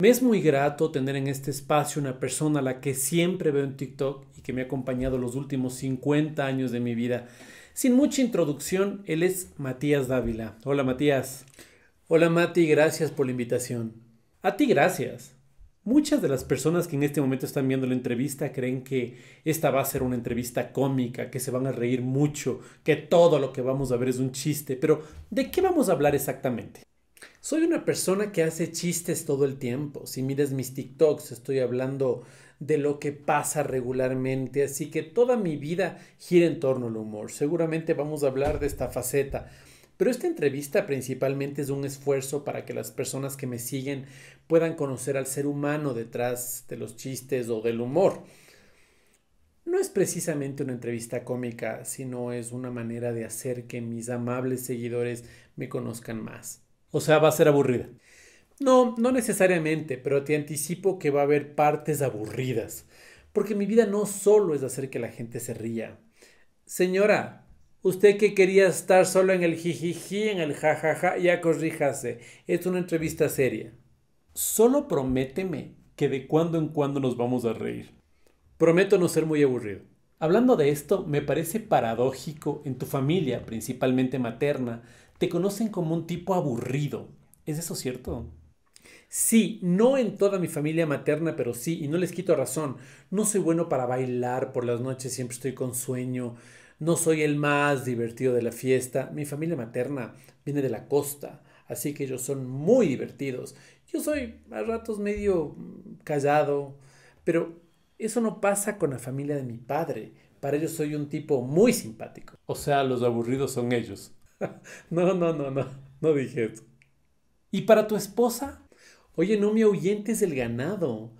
Me es muy grato tener en este espacio una persona a la que siempre veo en TikTok y que me ha acompañado los últimos 50 años de mi vida. Sin mucha introducción, él es Matías Dávila. Hola Matías. Hola Mati, gracias por la invitación. A ti gracias. Muchas de las personas que en este momento están viendo la entrevista creen que esta va a ser una entrevista cómica, que se van a reír mucho, que todo lo que vamos a ver es un chiste, pero ¿de qué vamos a hablar exactamente? Soy una persona que hace chistes todo el tiempo. Si miras mis TikToks, estoy hablando de lo que pasa regularmente, así que toda mi vida gira en torno al humor. Seguramente vamos a hablar de esta faceta. Pero esta entrevista principalmente es un esfuerzo para que las personas que me siguen puedan conocer al ser humano detrás de los chistes o del humor. No es precisamente una entrevista cómica, sino es una manera de hacer que mis amables seguidores me conozcan más. O sea, va a ser aburrida. No, no necesariamente, pero te anticipo que va a haber partes aburridas. Porque mi vida no solo es hacer que la gente se ría. Señora, usted que quería estar solo en el jijiji, en el jajaja, ya corríjase. Es una entrevista seria. Solo prométeme que de cuando en cuando nos vamos a reír. Prometo no ser muy aburrido. Hablando de esto, me parece paradójico en tu familia, principalmente materna, te conocen como un tipo aburrido. ¿Es eso cierto? Sí, no en toda mi familia materna, pero sí, y no les quito razón. No soy bueno para bailar por las noches, siempre estoy con sueño. No soy el más divertido de la fiesta. Mi familia materna viene de la costa, así que ellos son muy divertidos. Yo soy a ratos medio mm, callado, pero eso no pasa con la familia de mi padre. Para ellos soy un tipo muy simpático. O sea, los aburridos son ellos. no, no, no, no, no dije eso. ¿Y para tu esposa? Oye, no me ahuyentes del ganado.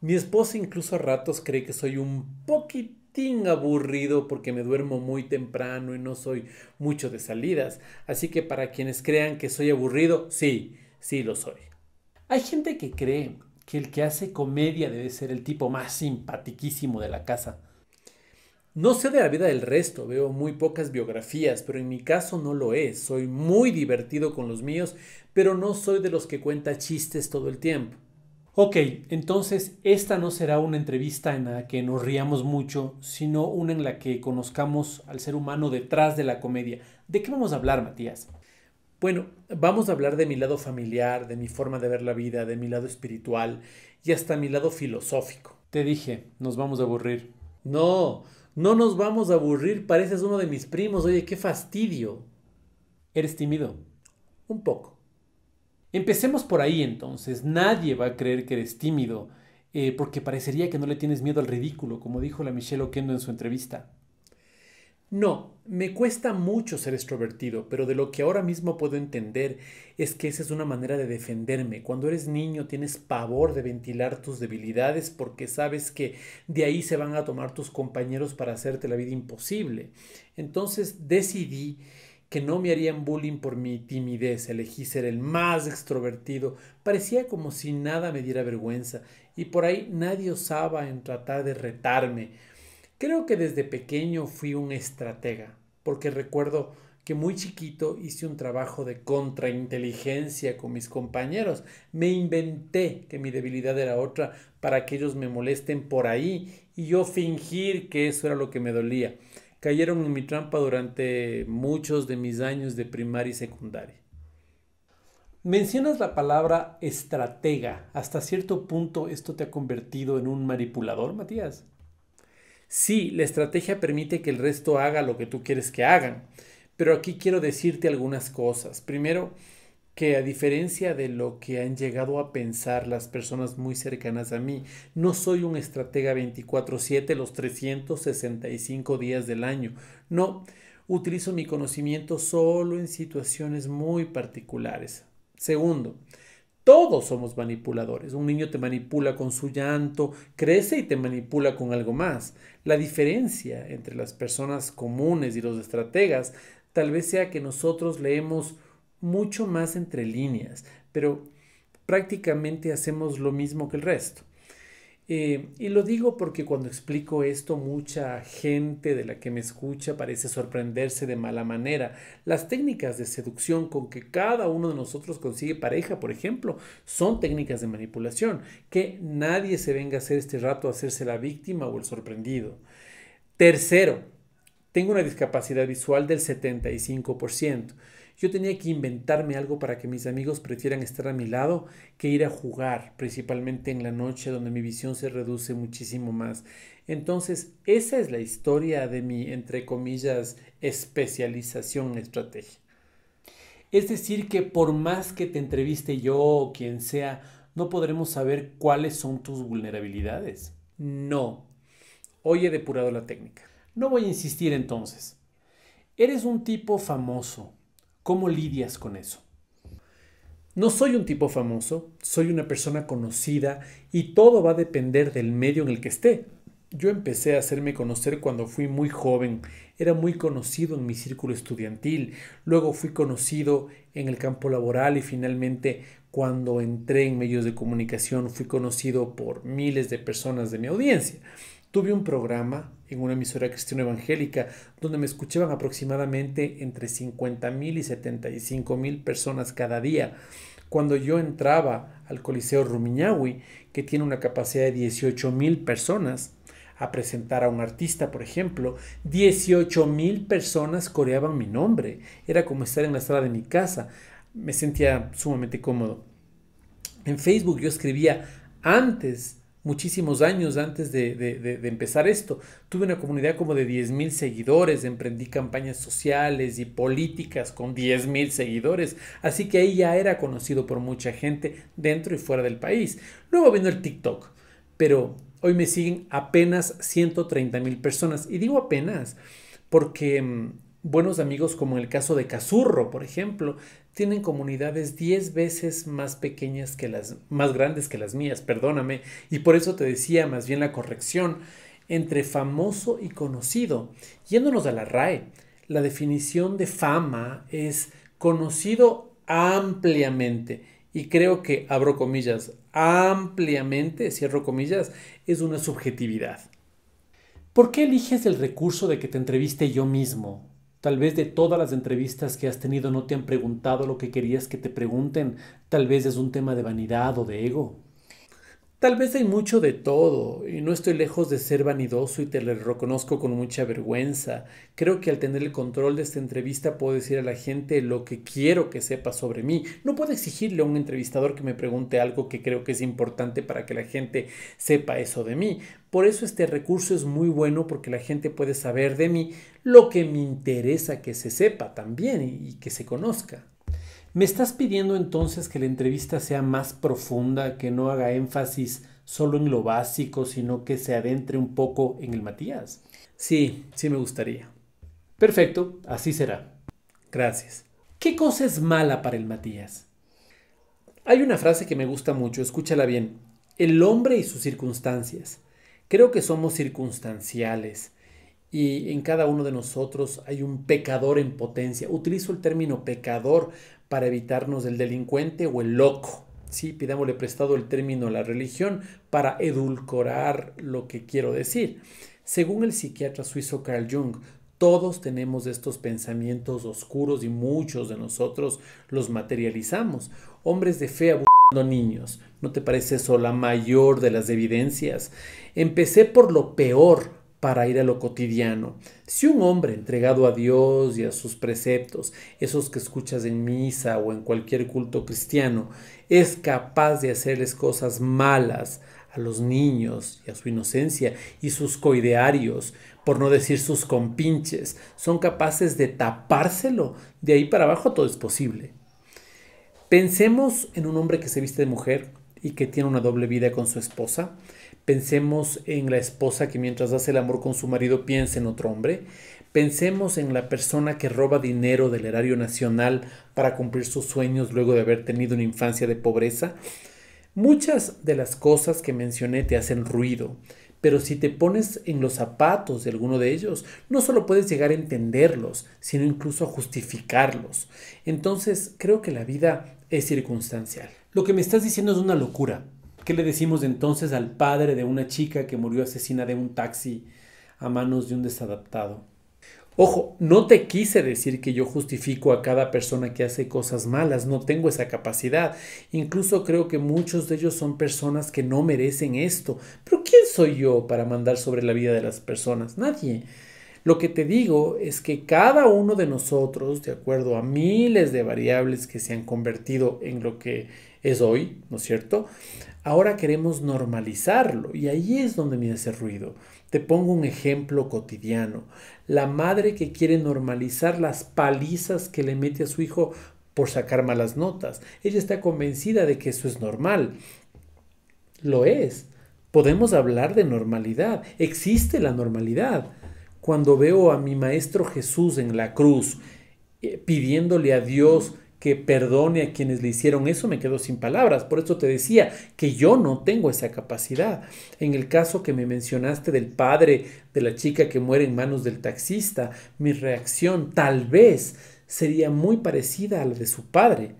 Mi esposa incluso a ratos cree que soy un poquitín aburrido porque me duermo muy temprano y no soy mucho de salidas. Así que para quienes crean que soy aburrido, sí, sí lo soy. Hay gente que cree que el que hace comedia debe ser el tipo más simpatiquísimo de la casa. No sé de la vida del resto, veo muy pocas biografías, pero en mi caso no lo es. Soy muy divertido con los míos, pero no soy de los que cuenta chistes todo el tiempo. Ok, entonces esta no será una entrevista en la que nos riamos mucho, sino una en la que conozcamos al ser humano detrás de la comedia. ¿De qué vamos a hablar, Matías? Bueno, vamos a hablar de mi lado familiar, de mi forma de ver la vida, de mi lado espiritual y hasta mi lado filosófico. Te dije, nos vamos a aburrir. No, no nos vamos a aburrir, pareces uno de mis primos, oye, qué fastidio. ¿Eres tímido? Un poco. Empecemos por ahí entonces. Nadie va a creer que eres tímido, eh, porque parecería que no le tienes miedo al ridículo, como dijo la Michelle Oquendo en su entrevista. No, me cuesta mucho ser extrovertido, pero de lo que ahora mismo puedo entender es que esa es una manera de defenderme. Cuando eres niño tienes pavor de ventilar tus debilidades porque sabes que de ahí se van a tomar tus compañeros para hacerte la vida imposible. Entonces decidí que no me harían bullying por mi timidez, elegí ser el más extrovertido, parecía como si nada me diera vergüenza y por ahí nadie osaba en tratar de retarme Creo que desde pequeño fui un estratega, porque recuerdo que muy chiquito hice un trabajo de contrainteligencia con mis compañeros. Me inventé que mi debilidad era otra para que ellos me molesten por ahí y yo fingir que eso era lo que me dolía. Cayeron en mi trampa durante muchos de mis años de primaria y secundaria. Mencionas la palabra estratega. ¿Hasta cierto punto esto te ha convertido en un manipulador, Matías? Sí, la estrategia permite que el resto haga lo que tú quieres que hagan, pero aquí quiero decirte algunas cosas. Primero, que a diferencia de lo que han llegado a pensar las personas muy cercanas a mí, no soy un estratega 24/7 los 365 días del año. No, utilizo mi conocimiento solo en situaciones muy particulares. Segundo, todos somos manipuladores. Un niño te manipula con su llanto, crece y te manipula con algo más. La diferencia entre las personas comunes y los estrategas tal vez sea que nosotros leemos mucho más entre líneas, pero prácticamente hacemos lo mismo que el resto. Eh, y lo digo porque cuando explico esto, mucha gente de la que me escucha parece sorprenderse de mala manera. Las técnicas de seducción con que cada uno de nosotros consigue pareja, por ejemplo, son técnicas de manipulación. Que nadie se venga a hacer este rato a hacerse la víctima o el sorprendido. Tercero, tengo una discapacidad visual del 75%. Yo tenía que inventarme algo para que mis amigos prefieran estar a mi lado que ir a jugar, principalmente en la noche donde mi visión se reduce muchísimo más. Entonces, esa es la historia de mi, entre comillas, especialización en estrategia. Es decir, que por más que te entreviste yo o quien sea, no podremos saber cuáles son tus vulnerabilidades. No. Hoy he depurado la técnica. No voy a insistir entonces. Eres un tipo famoso, ¿Cómo lidias con eso? No soy un tipo famoso, soy una persona conocida y todo va a depender del medio en el que esté. Yo empecé a hacerme conocer cuando fui muy joven, era muy conocido en mi círculo estudiantil, luego fui conocido en el campo laboral y finalmente cuando entré en medios de comunicación fui conocido por miles de personas de mi audiencia. Tuve un programa en una emisora cristiana evangélica, donde me escuchaban aproximadamente entre 50.000 y 75.000 personas cada día. Cuando yo entraba al Coliseo Rumiñahui, que tiene una capacidad de 18.000 personas, a presentar a un artista, por ejemplo, 18.000 personas coreaban mi nombre. Era como estar en la sala de mi casa. Me sentía sumamente cómodo. En Facebook yo escribía antes muchísimos años antes de, empezar esto. Tuve una comunidad como de 10.000 seguidores, emprendí campañas sociales y políticas con 10.000 seguidores, así que ahí ya era conocido por mucha gente dentro y fuera del país. Luego vino el TikTok, pero hoy me siguen apenas 130.000 personas, y digo apenas porque... Mm, buenos amigos como en el caso de Cazurro, por ejemplo, tienen comunidades 10 veces más pequeñas que las, más grandes que las mías, perdóname, y por eso te decía más bien la corrección entre famoso y conocido. Yéndonos a la RAE, la definición de fama es conocido ampliamente y creo que, abro comillas, ampliamente, cierro comillas, es una subjetividad. ¿Por qué eliges el recurso de que te entreviste yo mismo? Tal vez de todas las entrevistas que has tenido no te han preguntado lo que querías que te pregunten. Tal vez es un tema de vanidad o de ego. Tal vez hay mucho de todo, y no estoy lejos de ser vanidoso y te lo reconozco con mucha vergüenza. Creo que al tener el control de esta entrevista puedo decir a la gente lo que quiero que sepa sobre mí. No puedo exigirle a un entrevistador que me pregunte algo que creo que es importante para que la gente sepa eso de mí. Por eso este recurso es muy bueno porque la gente puede saber de mí lo que me interesa que se sepa también y que se conozca. ¿Me estás pidiendo entonces que la entrevista sea más profunda, que no haga énfasis solo en lo básico, sino que se adentre un poco en el Matías? Sí, sí me gustaría. Perfecto, así será. Gracias. ¿Qué cosa es mala para el Matías? Hay una frase que me gusta mucho, escúchala bien. El hombre y sus circunstancias. Creo que somos circunstanciales y en cada uno de nosotros hay un pecador en potencia. Utilizo el término pecador para evitarnos el delincuente o el loco. Sí, pidámosle prestado el término a la religión para edulcorar lo que quiero decir. Según el psiquiatra suizo Carl Jung, todos tenemos estos pensamientos oscuros y muchos de nosotros los materializamos. Hombres de fe abusando niños. ¿No te parece eso la mayor de las evidencias? Empecé por lo peor, para ir a lo cotidiano. Si un hombre entregado a Dios y a sus preceptos, esos que escuchas en misa o en cualquier culto cristiano, es capaz de hacerles cosas malas a los niños y a su inocencia y sus coidearios, por no decir sus compinches, son capaces de tapárselo. De ahí para abajo todo es posible. Pensemos en un hombre que se viste de mujer y que tiene una doble vida con su esposa. Pensemos en la esposa que mientras hace el amor con su marido piensa en otro hombre. Pensemos en la persona que roba dinero del erario nacional para cumplir sus sueños luego de haber tenido una infancia de pobreza. Muchas de las cosas que mencioné te hacen ruido, pero si te pones en los zapatos de alguno de ellos, no solo puedes llegar a entenderlos, sino incluso a justificarlos. Entonces creo que la vida es circunstancial. Lo que me estás diciendo es una locura. ¿Qué le decimos entonces al padre de una chica que murió asesina de un taxi a manos de un desadaptado? Ojo, no te quise decir que yo justifico a cada persona que hace cosas malas, no tengo esa capacidad. Incluso creo que muchos de ellos son personas que no merecen esto. Pero ¿quién soy yo para mandar sobre la vida de las personas? Nadie. Lo que te digo es que cada uno de nosotros, de acuerdo a miles de variables que se han convertido en lo que es hoy, ¿no es cierto? Ahora queremos normalizarlo y ahí es donde me hace ruido. Te pongo un ejemplo cotidiano. La madre que quiere normalizar las palizas que le mete a su hijo por sacar malas notas. Ella está convencida de que eso es normal. Lo es. Podemos hablar de normalidad. Existe la normalidad. Cuando veo a mi Maestro Jesús en la cruz eh, pidiéndole a Dios que perdone a quienes le hicieron eso, me quedo sin palabras. Por eso te decía que yo no tengo esa capacidad. En el caso que me mencionaste del padre de la chica que muere en manos del taxista, mi reacción tal vez sería muy parecida a la de su padre.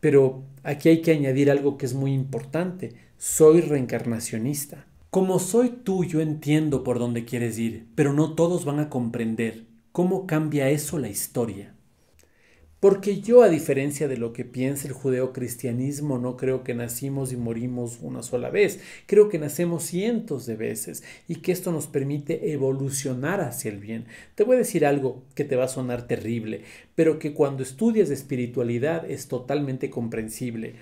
Pero aquí hay que añadir algo que es muy importante. Soy reencarnacionista. Como soy tú, yo entiendo por dónde quieres ir, pero no todos van a comprender cómo cambia eso la historia. Porque yo, a diferencia de lo que piensa el judeocristianismo, no creo que nacimos y morimos una sola vez, creo que nacemos cientos de veces y que esto nos permite evolucionar hacia el bien. Te voy a decir algo que te va a sonar terrible, pero que cuando estudias espiritualidad es totalmente comprensible.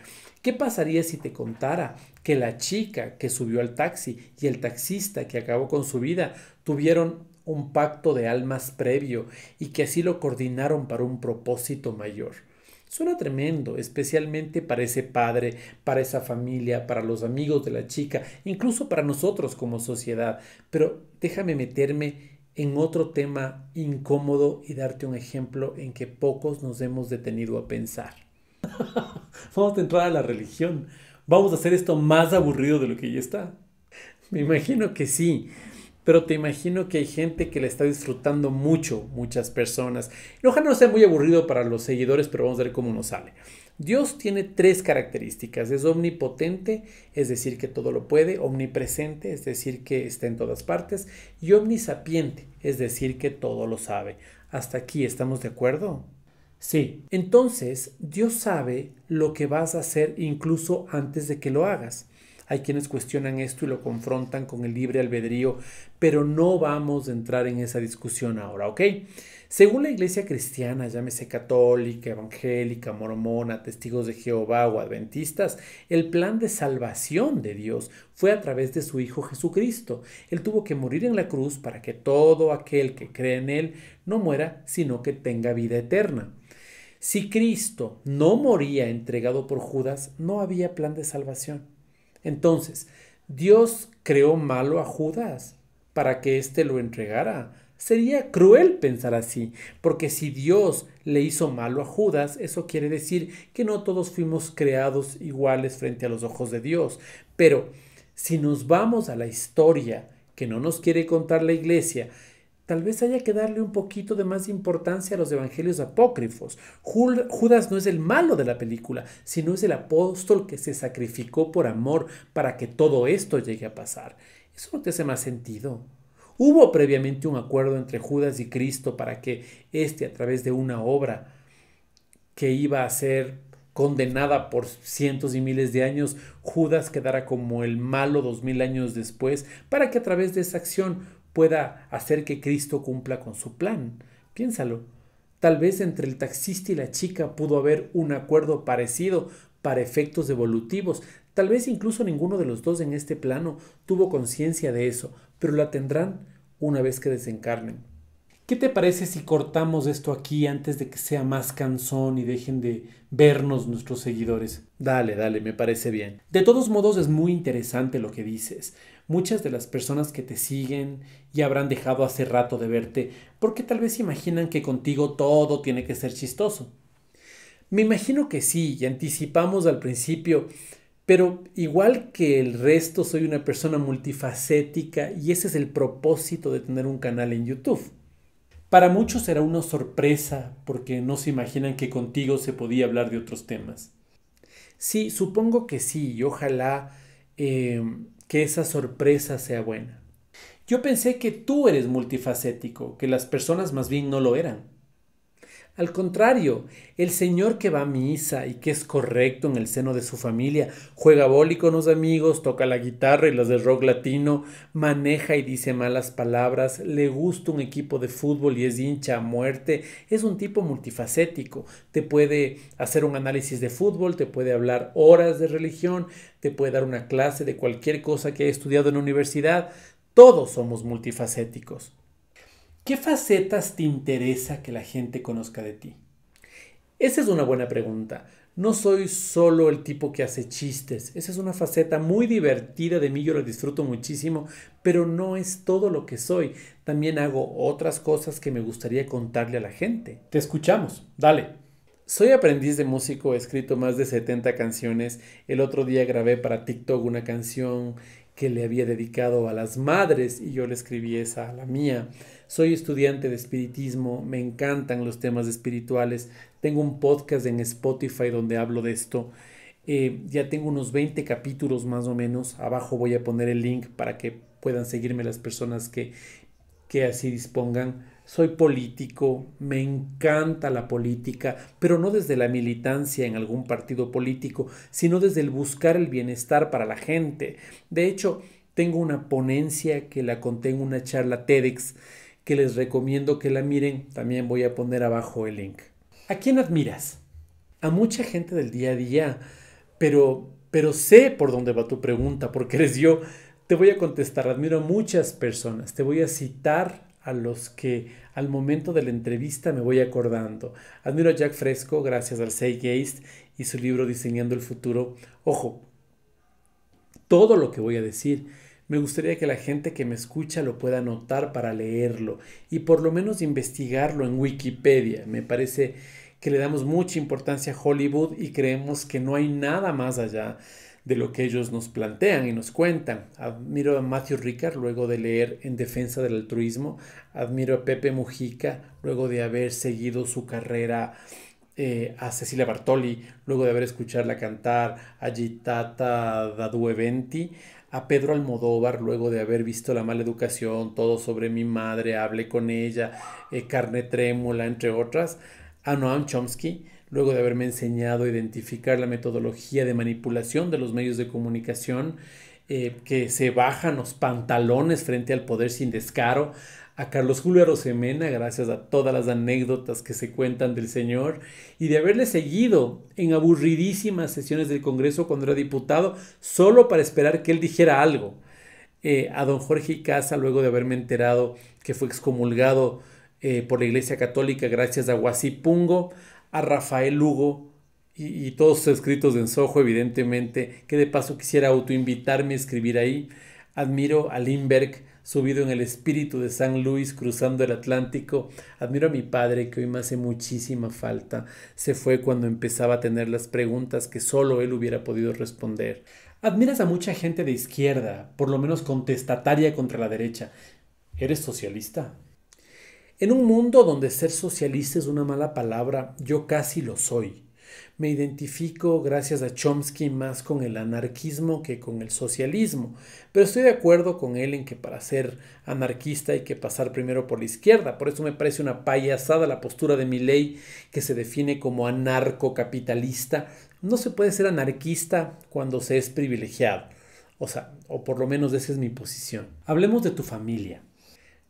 ¿Qué pasaría si te contara que la chica que subió al taxi y el taxista que acabó con su vida tuvieron un pacto de almas previo y que así lo coordinaron para un propósito mayor. Suena tremendo, especialmente para ese padre, para esa familia, para los amigos de la chica, incluso para nosotros como sociedad. Pero déjame meterme en otro tema incómodo y darte un ejemplo en que pocos nos hemos detenido a pensar. Vamos a entrar a la religión. Vamos a hacer esto más aburrido de lo que ya está. Me imagino que sí pero te imagino que hay gente que le está disfrutando mucho, muchas personas. Y ojalá no sea muy aburrido para los seguidores, pero vamos a ver cómo nos sale. Dios tiene tres características. Es omnipotente, es decir, que todo lo puede, omnipresente, es decir, que está en todas partes, y omnisapiente, es decir, que todo lo sabe. Hasta aquí, ¿estamos de acuerdo? Sí. Entonces, Dios sabe lo que vas a hacer incluso antes de que lo hagas. Hay quienes cuestionan esto y lo confrontan con el libre albedrío, pero no vamos a entrar en esa discusión ahora, ¿ok? Según la iglesia cristiana, llámese católica, evangélica, mormona, testigos de Jehová o adventistas, el plan de salvación de Dios fue a través de su Hijo Jesucristo. Él tuvo que morir en la cruz para que todo aquel que cree en Él no muera, sino que tenga vida eterna. Si Cristo no moría entregado por Judas, no había plan de salvación. Entonces, Dios creó malo a Judas para que éste lo entregara. Sería cruel pensar así, porque si Dios le hizo malo a Judas, eso quiere decir que no todos fuimos creados iguales frente a los ojos de Dios. Pero si nos vamos a la historia que no nos quiere contar la iglesia, Tal vez haya que darle un poquito de más importancia a los evangelios apócrifos. Judas no es el malo de la película, sino es el apóstol que se sacrificó por amor para que todo esto llegue a pasar. Eso no te hace más sentido. Hubo previamente un acuerdo entre Judas y Cristo para que este a través de una obra que iba a ser condenada por cientos y miles de años, Judas quedara como el malo dos mil años después, para que a través de esa acción pueda hacer que Cristo cumpla con su plan. Piénsalo. Tal vez entre el taxista y la chica pudo haber un acuerdo parecido para efectos evolutivos. Tal vez incluso ninguno de los dos en este plano tuvo conciencia de eso, pero la tendrán una vez que desencarnen. ¿Qué te parece si cortamos esto aquí antes de que sea más cansón y dejen de vernos nuestros seguidores? Dale, dale, me parece bien. De todos modos es muy interesante lo que dices muchas de las personas que te siguen ya habrán dejado hace rato de verte porque tal vez imaginan que contigo todo tiene que ser chistoso. Me imagino que sí, y anticipamos al principio, pero igual que el resto soy una persona multifacética y ese es el propósito de tener un canal en YouTube. Para muchos será una sorpresa porque no se imaginan que contigo se podía hablar de otros temas. Sí, supongo que sí, y ojalá eh, que esa sorpresa sea buena. Yo pensé que tú eres multifacético, que las personas más bien no lo eran. Al contrario, el señor que va a misa y que es correcto en el seno de su familia, juega boli con los amigos, toca la guitarra y los de rock latino, maneja y dice malas palabras, le gusta un equipo de fútbol y es hincha a muerte, es un tipo multifacético, te puede hacer un análisis de fútbol, te puede hablar horas de religión, te puede dar una clase de cualquier cosa que haya estudiado en la universidad, todos somos multifacéticos. ¿Qué facetas te interesa que la gente conozca de ti? Esa es una buena pregunta. No soy solo el tipo que hace chistes. Esa es una faceta muy divertida de mí, yo lo disfruto muchísimo, pero no es todo lo que soy. También hago otras cosas que me gustaría contarle a la gente. Te escuchamos, dale. Soy aprendiz de músico, he escrito más de 70 canciones. El otro día grabé para TikTok una canción que le había dedicado a las madres y yo le escribí esa a la mía. Soy estudiante de espiritismo, me encantan los temas espirituales, tengo un podcast en Spotify donde hablo de esto. Eh, ya tengo unos 20 capítulos más o menos, abajo voy a poner el link para que puedan seguirme las personas que que así dispongan, soy político, me encanta la política, pero no desde la militancia en algún partido político, sino desde el buscar el bienestar para la gente. De hecho, tengo una ponencia que la conté en una charla TEDx que les recomiendo que la miren, también voy a poner abajo el link. ¿A quién admiras? A mucha gente del día a día, pero pero sé por dónde va tu pregunta porque eres yo te voy a contestar, admiro a muchas personas, te voy a citar a los que al momento de la entrevista me voy acordando. Admiro a Jack Fresco gracias al Geist, y su libro Diseñando el Futuro. Ojo, todo lo que voy a decir me gustaría que la gente que me escucha lo pueda anotar para leerlo y por lo menos investigarlo en Wikipedia. Me parece que le damos mucha importancia a Hollywood y creemos que no hay nada más allá de lo que ellos nos plantean y nos cuentan. Admiro a Matthew Ricard luego de leer En defensa del altruismo, admiro a Pepe Mujica luego de haber seguido su carrera eh, a Cecilia Bartoli, luego de haber escucharla cantar, a Gitata Dadueventi, a Pedro Almodóvar, luego de haber visto La mala educación, Todo sobre mi madre, Hablé con ella, eh, Carne trémula, entre otras, a Noam Chomsky, luego de haberme enseñado a identificar la metodología de manipulación de los medios de comunicación, eh, que se bajan los pantalones frente al poder sin descaro, a Carlos Julio Rosemena, gracias a todas las anécdotas que se cuentan del señor, y de haberle seguido en aburridísimas sesiones del Congreso cuando era diputado, solo para esperar que él dijera algo. Eh, a don Jorge Casa, luego de haberme enterado que fue excomulgado eh, por la Iglesia Católica gracias a Guasipungo, a Rafael Lugo y, todos sus escritos de Ensojo, evidentemente, que de paso quisiera autoinvitarme a escribir ahí. Admiro a Lindbergh, subido en el espíritu de San Luis cruzando el Atlántico. Admiro a mi padre que hoy me hace muchísima falta. Se fue cuando empezaba a tener las preguntas que solo él hubiera podido responder. Admiras a mucha gente de izquierda, por lo menos contestataria contra la derecha. ¿Eres socialista? En un mundo donde ser socialista es una mala palabra, yo casi lo soy. Me identifico, gracias a Chomsky, más con el anarquismo que con el socialismo, pero estoy de acuerdo con él en que para ser anarquista hay que pasar primero por la izquierda, por eso me parece una payasada la postura de Milei que se define como anarcocapitalista. No se puede ser anarquista cuando se es privilegiado, o sea, o por lo menos esa es mi posición. Hablemos de tu familia.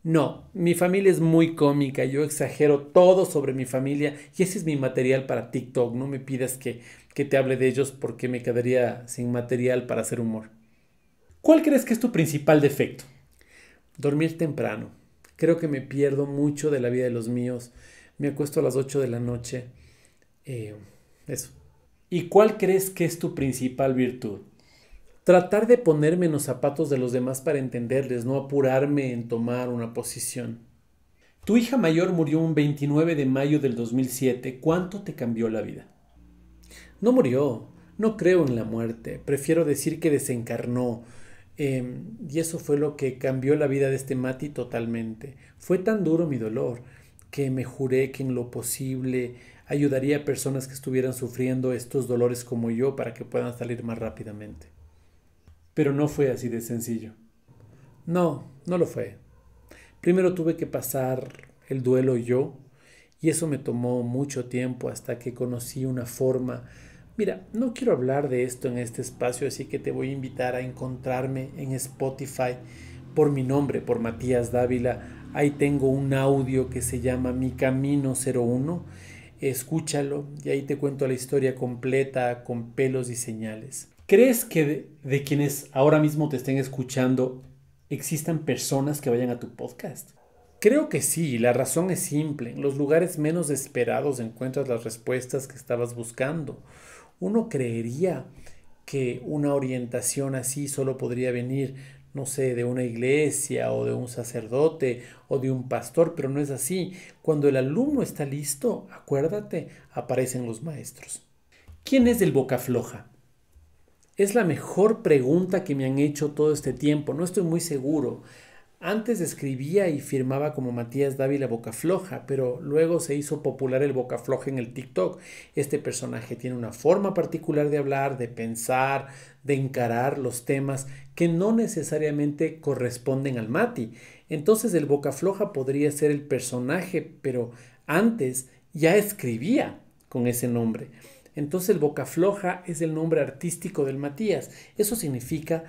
No, mi familia es muy cómica, yo exagero todo sobre mi familia y ese es mi material para TikTok. No me pidas que, te hable de ellos porque me quedaría sin material para hacer humor. ¿Cuál crees que es tu principal defecto? Dormir temprano. Creo que me pierdo mucho de la vida de los míos. Me acuesto a las 8 de la noche. Eh, eso. ¿Y cuál crees que es tu principal virtud? tratar de ponerme en los zapatos de los demás para entenderles, no apurarme en tomar una posición. Tu hija mayor murió un 29 de mayo del 2007. ¿Cuánto te cambió la vida? No murió. No creo en la muerte. Prefiero decir que desencarnó. Em, y eso fue lo que cambió la vida de este Mati totalmente. Fue tan duro mi dolor que me juré que en lo posible ayudaría a personas que estuvieran sufriendo estos dolores como yo para que puedan salir más rápidamente. Pero no fue así de sencillo. No, no lo fue. Primero tuve que pasar el duelo yo y eso me tomó mucho tiempo hasta que conocí una forma. Mira, no quiero hablar de esto en este espacio, así que te voy a invitar a encontrarme en Spotify por mi nombre, por Matías Dávila. Ahí tengo un audio que se llama Mi Camino 01. Escúchalo y ahí te cuento la historia completa con pelos y señales. ¿Crees que de, quienes ahora mismo te estén escuchando existan personas que vayan a tu podcast? Creo que sí, la razón es simple. En los lugares menos esperados encuentras las respuestas que estabas buscando. Uno creería que una orientación así solo podría venir, no sé, de una iglesia o de un sacerdote o de un pastor, pero no es así. Cuando el alumno está listo, acuérdate, aparecen los maestros. ¿Quién es el boca floja? Es la mejor pregunta que me han hecho todo este tiempo, no estoy muy seguro. Antes escribía y firmaba como Matías Dávila Boca Floja, pero luego se hizo popular el Boca Floja en el TikTok. Este personaje tiene una forma particular de hablar, de pensar, de encarar los temas que no necesariamente corresponden al Mati. Entonces el Boca Floja podría ser el personaje, pero antes ya escribía con ese nombre. Entonces el boca floja es el nombre artístico del Matías. Eso significa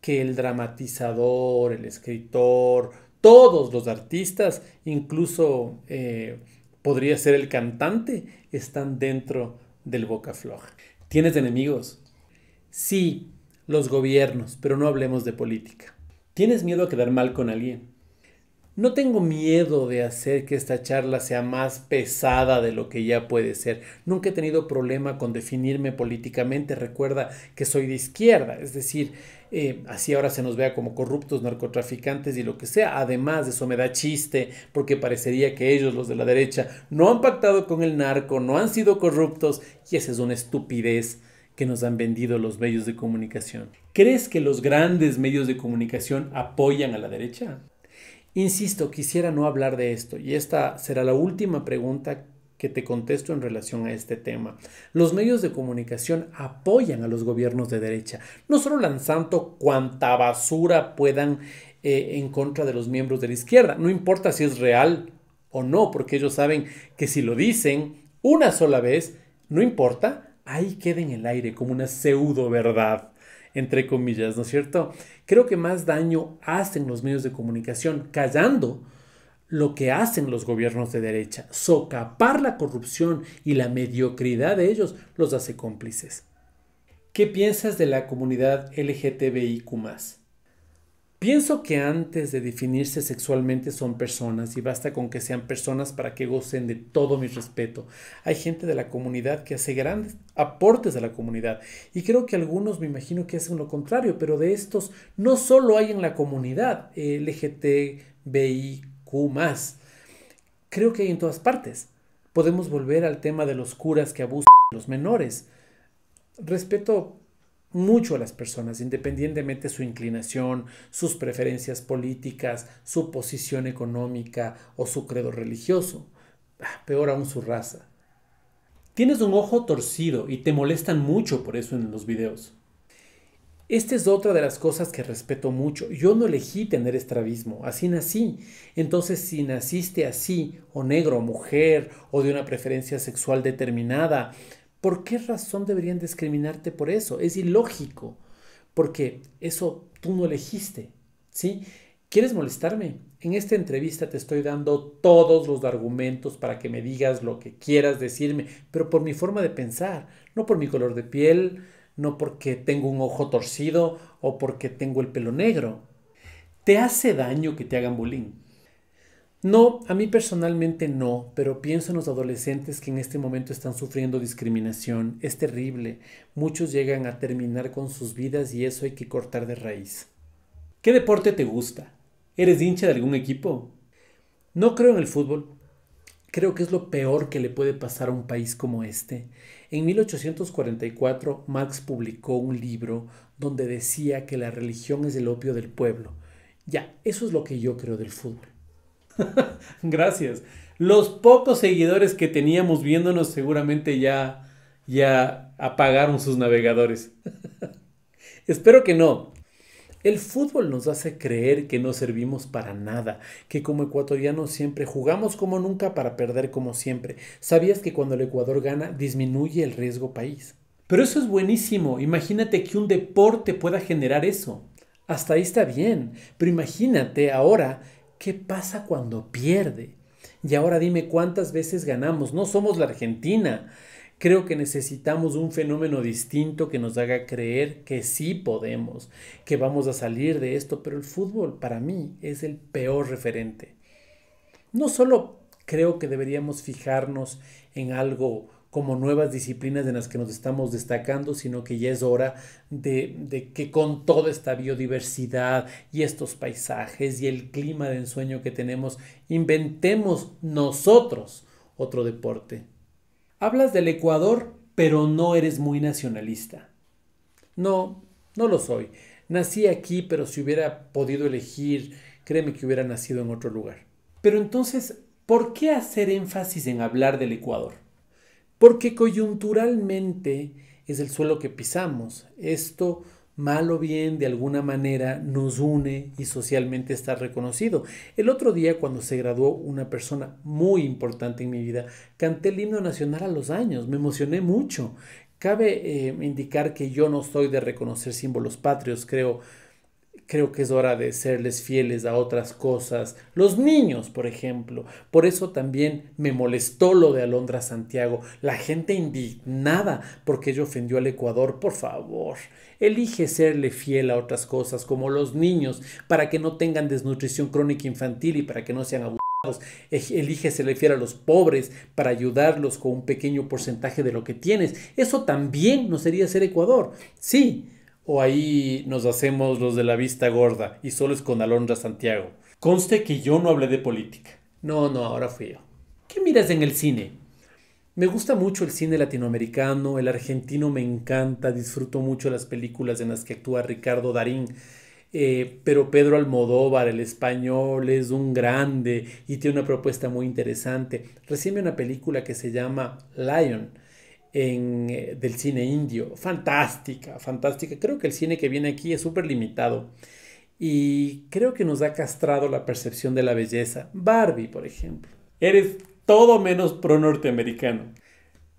que el dramatizador, el escritor, todos los artistas, incluso eh, podría ser el cantante, están dentro del boca floja. ¿Tienes enemigos? Sí, los gobiernos, pero no hablemos de política. ¿Tienes miedo a quedar mal con alguien? No tengo miedo de hacer que esta charla sea más pesada de lo que ya puede ser. Nunca he tenido problema con definirme políticamente. Recuerda que soy de izquierda, es decir, eh, así ahora se nos vea como corruptos, narcotraficantes y lo que sea. Además, eso me da chiste porque parecería que ellos, los de la derecha, no han pactado con el narco, no han sido corruptos y esa es una estupidez que nos han vendido los medios de comunicación. ¿Crees que los grandes medios de comunicación apoyan a la derecha? Insisto, quisiera no hablar de esto y esta será la última pregunta que te contesto en relación a este tema. Los medios de comunicación apoyan a los gobiernos de derecha, no solo lanzando cuanta basura puedan eh, en contra de los miembros de la izquierda, no importa si es real o no, porque ellos saben que si lo dicen una sola vez, no importa, ahí queda en el aire como una pseudo verdad entre comillas, ¿no es cierto? Creo que más daño hacen los medios de comunicación callando lo que hacen los gobiernos de derecha. Socapar la corrupción y la mediocridad de ellos los hace cómplices. ¿Qué piensas de la comunidad LGTBIQ? Pienso que antes de definirse sexualmente son personas y basta con que sean personas para que gocen de todo mi respeto. Hay gente de la comunidad que hace grandes aportes a la comunidad y creo que algunos me imagino que hacen lo contrario, pero de estos no solo hay en la comunidad LGTBIQ más, creo que hay en todas partes. Podemos volver al tema de los curas que abusan de los menores. Respeto mucho a las personas, independientemente su inclinación, sus preferencias políticas, su posición económica o su credo religioso, ah, peor aún su raza. Tienes un ojo torcido y te molestan mucho por eso en los videos. Esta es otra de las cosas que respeto mucho. Yo no elegí tener estrabismo, así nací. Entonces, si naciste así, o negro, o mujer, o de una preferencia sexual determinada, ¿Por qué razón deberían discriminarte por eso? Es ilógico, porque eso tú no elegiste, ¿sí? ¿Quieres molestarme? En esta entrevista te estoy dando todos los argumentos para que me digas lo que quieras decirme, pero por mi forma de pensar, no por mi color de piel, no porque tengo un ojo torcido o porque tengo el pelo negro. Te hace daño que te hagan bullying. No, a mí personalmente no, pero pienso en los adolescentes que en este momento están sufriendo discriminación. Es terrible. Muchos llegan a terminar con sus vidas y eso hay que cortar de raíz. ¿Qué deporte te gusta? ¿Eres hincha de algún equipo? No creo en el fútbol. Creo que es lo peor que le puede pasar a un país como este. En 1844 Marx publicó un libro donde decía que la religión es el opio del pueblo. Ya, eso es lo que yo creo del fútbol. Gracias. Los pocos seguidores que teníamos viéndonos seguramente ya, ya apagaron sus navegadores. Espero que no. El fútbol nos hace creer que no servimos para nada, que como ecuatorianos siempre jugamos como nunca para perder como siempre. ¿Sabías que cuando el Ecuador gana disminuye el riesgo país? Pero eso es buenísimo. Imagínate que un deporte pueda generar eso. Hasta ahí está bien. Pero imagínate ahora ¿Qué pasa cuando pierde? Y ahora dime cuántas veces ganamos. No somos la Argentina. Creo que necesitamos un fenómeno distinto que nos haga creer que sí podemos, que vamos a salir de esto, pero el fútbol para mí es el peor referente. No solo creo que deberíamos fijarnos en algo como nuevas disciplinas en las que nos estamos destacando, sino que ya es hora de, de, que con toda esta biodiversidad y estos paisajes y el clima de ensueño que tenemos, inventemos nosotros otro deporte. Hablas del Ecuador, pero no eres muy nacionalista. No, no lo soy. Nací aquí, pero si hubiera podido elegir, créeme que hubiera nacido en otro lugar. Pero entonces, ¿por qué hacer énfasis en hablar del Ecuador? porque coyunturalmente es el suelo que pisamos. Esto, mal o bien, de alguna manera nos une y socialmente está reconocido. El otro día, cuando se graduó una persona muy importante en mi vida, canté el himno nacional a los años, me emocioné mucho. Cabe eh, indicar que yo no soy de reconocer símbolos patrios, creo Creo que es hora de serles fieles a otras cosas. Los niños, por ejemplo. Por eso también me molestó lo de Alondra Santiago. La gente indignada porque ella ofendió al Ecuador. Por favor, elige serle fiel a otras cosas, como los niños, para que no tengan desnutrición crónica infantil y para que no sean abusados elige serle fiel a los pobres para ayudarlos con un pequeño porcentaje de lo que tienes. Eso también no sería ser Ecuador. Sí, o ahí nos hacemos los de la vista gorda y solo es con Alondra Santiago. Conste que yo no hablé de política. No, no, ahora fui yo. ¿Qué miras en el cine? Me gusta mucho el cine latinoamericano, el argentino me encanta, disfruto mucho las películas en las que actúa Ricardo Darín. Eh, pero Pedro Almodóvar, el español, es un grande y tiene una propuesta muy interesante. Recibe una película que se llama Lion en, eh, del cine indio. Fantástica, fantástica. Creo que el cine que viene aquí es súper limitado. Y creo que nos ha castrado la percepción de la belleza. Barbie, por ejemplo. Eres todo menos pro norteamericano.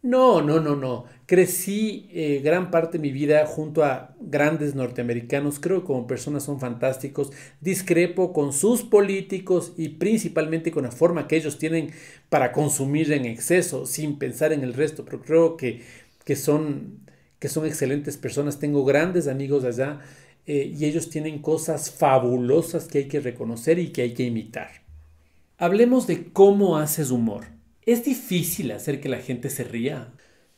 No, no, no, no. Crecí eh, gran parte de mi vida junto a grandes norteamericanos. Creo que como personas son fantásticos. Discrepo con sus políticos y principalmente con la forma que ellos tienen para consumir en exceso, sin pensar en el resto. Pero creo que, que, son, excelentes personas. Tengo grandes amigos allá eh, y ellos tienen cosas fabulosas que hay que reconocer y que hay que imitar. Hablemos de cómo haces humor. Es difícil hacer que la gente se ría.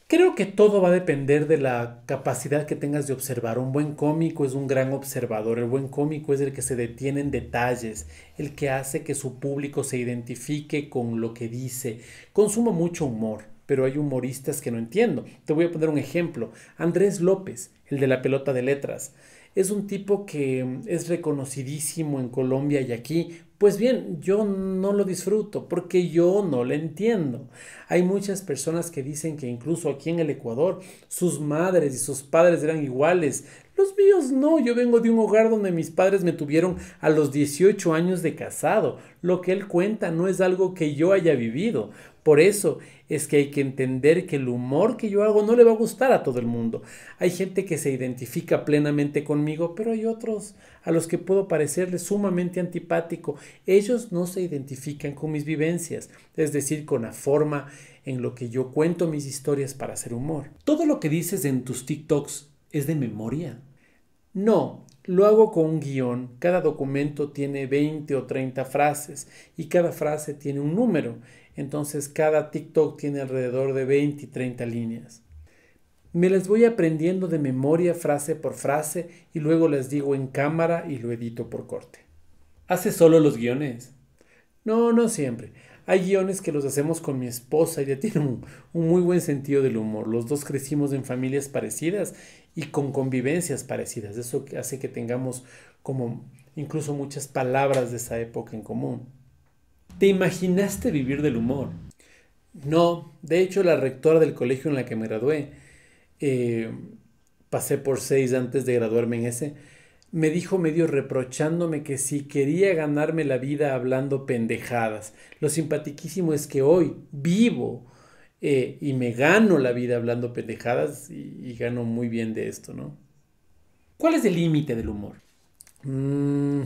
Creo que todo va a depender de la capacidad que tengas de observar. Un buen cómico es un gran observador. El buen cómico es el que se detiene en detalles, el que hace que su público se identifique con lo que dice. Consumo mucho humor, pero hay humoristas que no entiendo. Te voy a poner un ejemplo. Andrés López, el de la pelota de letras. Es un tipo que mm, es reconocidísimo en Colombia y aquí pues bien, yo no lo disfruto porque yo no lo entiendo. Hay muchas personas que dicen que incluso aquí en el Ecuador sus madres y sus padres eran iguales. Los míos no, yo vengo de un hogar donde mis padres me tuvieron a los 18 años de casado. Lo que él cuenta no es algo que yo haya vivido. Por eso es que hay que entender que el humor que yo hago no le va a gustar a todo el mundo. Hay gente que se identifica plenamente conmigo, pero hay otros a los que puedo parecerle sumamente antipático. Ellos no se identifican con mis vivencias, es decir, con la forma en lo que yo cuento mis historias para hacer humor. ¿Todo lo que dices en tus TikToks es de memoria? No, lo hago con un guión. Cada documento tiene 20 o 30 frases y cada frase tiene un número. Entonces cada TikTok tiene alrededor de 20 y 30 líneas. Me las voy aprendiendo de memoria frase por frase y luego las digo en cámara y lo edito por corte. ¿Hace solo los guiones? No, no siempre. Hay guiones que los hacemos con mi esposa, ella tiene un, muy buen sentido del humor. Los dos crecimos en familias parecidas y con convivencias parecidas. Eso hace que tengamos como incluso muchas palabras de esa época en común. ¿Te imaginaste vivir del humor? No, de hecho la rectora del colegio en la que me gradué, eh, pasé por seis antes de graduarme en ese, me dijo medio reprochándome que si quería ganarme la vida hablando pendejadas. Lo simpatiquísimo es que hoy vivo eh, y me gano la vida hablando pendejadas y, gano muy bien de esto, ¿no? ¿Cuál es el límite del humor? Mm,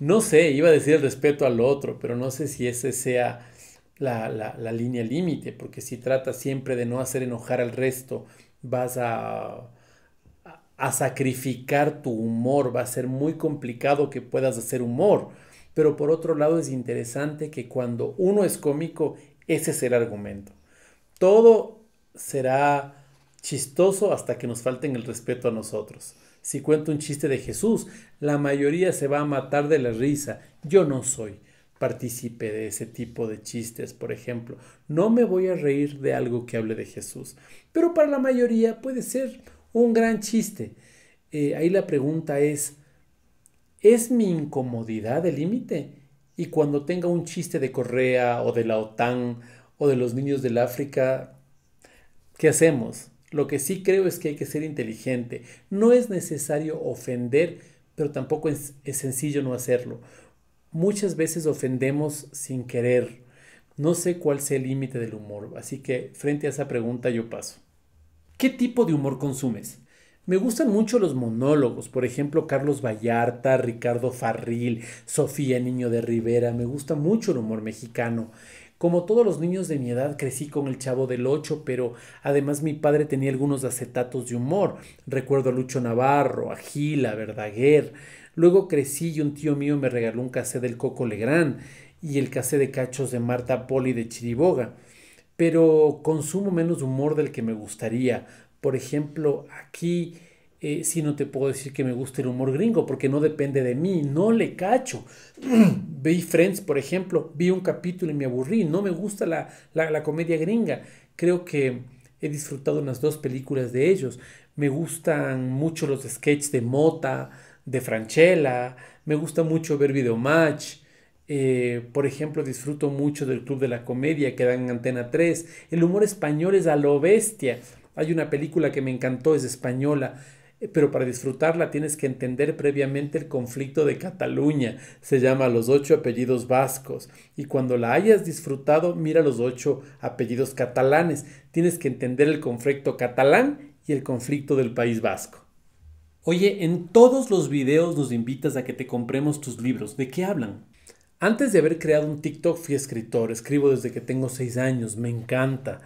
no sé, iba a decir el respeto al otro, pero no sé si ese sea la, línea límite, porque si trata siempre de no hacer enojar al resto, vas a a sacrificar tu humor, va a ser muy complicado que puedas hacer humor. Pero por otro lado es interesante que cuando uno es cómico, ese es el argumento. Todo será chistoso hasta que nos falten el respeto a nosotros. Si cuento un chiste de Jesús, la mayoría se va a matar de la risa. Yo no soy partícipe de ese tipo de chistes, por ejemplo. No me voy a reír de algo que hable de Jesús. Pero para la mayoría puede ser un gran chiste. Eh, ahí la pregunta es, ¿es mi incomodidad el límite? Y cuando tenga un chiste de Correa o de la OTAN o de los niños del África, ¿qué hacemos? Lo que sí creo es que hay que ser inteligente. No es necesario ofender, pero tampoco es, es sencillo no hacerlo. Muchas veces ofendemos sin querer. No sé cuál sea el límite del humor, así que frente a esa pregunta yo paso. ¿Qué tipo de humor consumes? Me gustan mucho los monólogos, por ejemplo, Carlos Vallarta, Ricardo Farril, Sofía Niño de Rivera, me gusta mucho el humor mexicano. Como todos los niños de mi edad crecí con el Chavo del Ocho, pero además mi padre tenía algunos acetatos de humor. Recuerdo a Lucho Navarro, a Gila, a Verdaguer. Luego crecí y un tío mío me regaló un casé del Coco Legrand y el casé de cachos de Marta Poli de Chiriboga pero consumo menos humor del que me gustaría. Por ejemplo, aquí eh, sí no te puedo decir que me gusta el humor gringo porque no depende de mí, no le cacho. vi Friends, por ejemplo, vi un capítulo y me aburrí, no me gusta la, la, comedia gringa. Creo que he disfrutado unas dos películas de ellos. Me gustan mucho los sketches de Mota, de Franchella, me gusta mucho ver Video Match. Eh, por ejemplo, disfruto mucho del Club de la Comedia que dan en Antena 3. El humor español es a lo bestia. Hay una película que me encantó, es española, eh, pero para disfrutarla tienes que entender previamente el conflicto de Cataluña. Se llama Los ocho apellidos vascos. Y cuando la hayas disfrutado, mira los ocho apellidos catalanes. Tienes que entender el conflicto catalán y el conflicto del País Vasco. Oye, en todos los videos nos invitas a que te compremos tus libros. ¿De qué hablan? Antes de haber creado un TikTok fui escritor, escribo desde que tengo seis años, me encanta.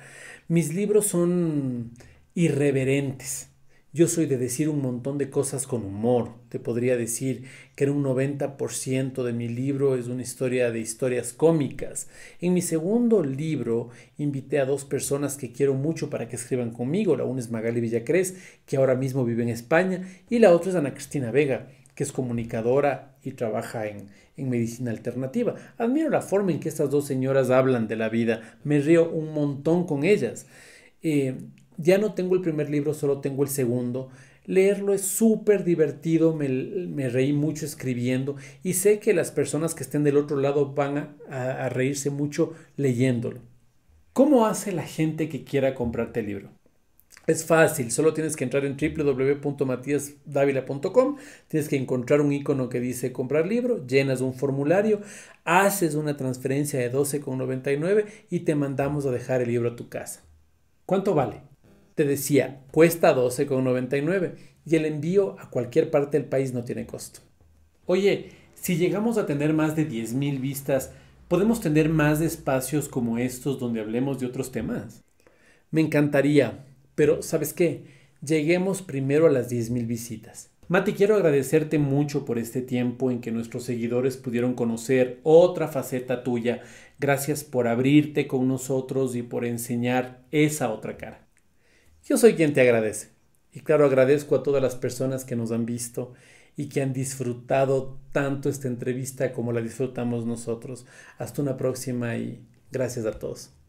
Mis libros son irreverentes. Yo soy de decir un montón de cosas con humor. Te podría decir que en un 90% de mi libro es una historia de historias cómicas. En mi segundo libro invité a dos personas que quiero mucho para que escriban conmigo. La una es Magali Villacrés, que ahora mismo vive en España, y la otra es Ana Cristina Vega es comunicadora y trabaja en, medicina alternativa. Admiro la forma en que estas dos señoras hablan de la vida. Me río un montón con ellas. Eh, ya no tengo el primer libro, solo tengo el segundo. Leerlo es súper divertido, me, reí mucho escribiendo y sé que las personas que estén del otro lado van a reírse mucho leyéndolo. ¿Cómo hace la gente que quiera comprarte el libro? Es fácil, solo tienes que entrar en www.matiasdavila.com, tienes que encontrar un icono que dice comprar libro, llenas un formulario, haces una transferencia de 12,99 y te mandamos a dejar el libro a tu casa. ¿Cuánto vale? Te decía, cuesta 12,99 y el envío a cualquier parte del país no tiene costo. Oye, si llegamos a tener más de 10.000 vistas, ¿podemos tener más espacios como estos donde hablemos de otros temas? Me encantaría, pero, ¿sabes qué? Lleguemos primero a las 10.000 visitas. Mati, quiero agradecerte mucho por este tiempo en que nuestros seguidores pudieron conocer otra faceta tuya. Gracias por abrirte con nosotros y por enseñar esa otra cara. Yo soy quien te agradece. Y claro, agradezco a todas las personas que nos han visto y que han disfrutado tanto esta entrevista como la disfrutamos nosotros. Hasta una próxima y gracias a todos.